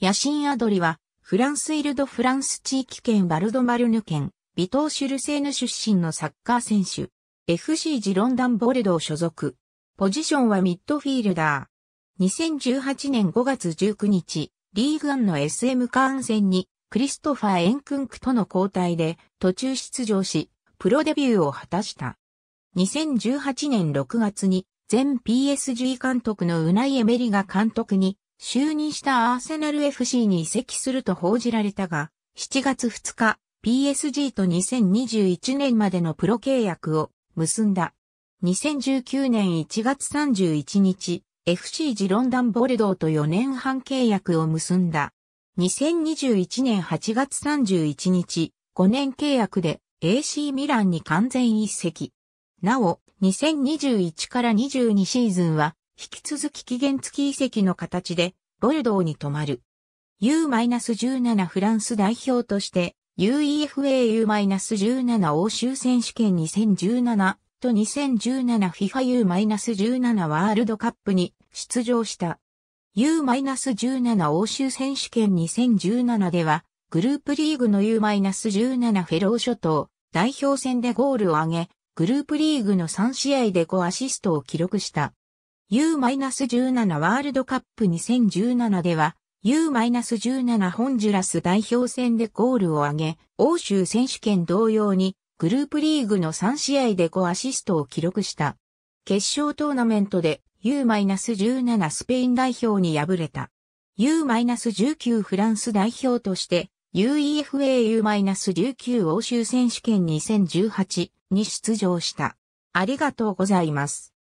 ヤシンアドリは、フランスイルド・フランス地域圏バルドマルヌ県、ビトーシュルセーヌ出身のサッカー選手。FC ジロンダン・ボルドー所属。ポジションはミッドフィールダー。2018年5月19日、リーグアンの SM カーン戦に、クリストファー・エンクンクとの交代で途中出場し、プロデビューを果たした。2018年6月に、前 PSG 監督のウナイ・エメリが監督に就任したアーセナル FC に移籍すると報じられたが、7月2日、PSG と2021年までのプロ契約を結んだ。2019年1月31日、FC ジロンダンボルドーと4年半契約を結んだ。2021年8月31日、5年契約で AC ミランに完全移籍。なお、2021から22シーズンは引き続き期限付き移籍の形で、ボルドーに泊まる。U-17 フランス代表として、UEFAU-17 欧州選手権2017と 2017FIFAU-17 ワールドカップに出場した。U-17 欧州選手権2017では、グループリーグの U-17 フェロー諸島代表戦でゴールを挙げ、グループリーグの3試合で5アシストを記録した。U-17 ワールドカップ2017では U-17 ホンジュラス代表戦でゴールを挙げ、欧州選手権同様にグループリーグの3試合で5アシストを記録した。決勝トーナメントで U-17 スペイン代表に敗れた。U-19 フランス代表として UEFAU-19 欧州選手権2018に出場した。ありがとうございます。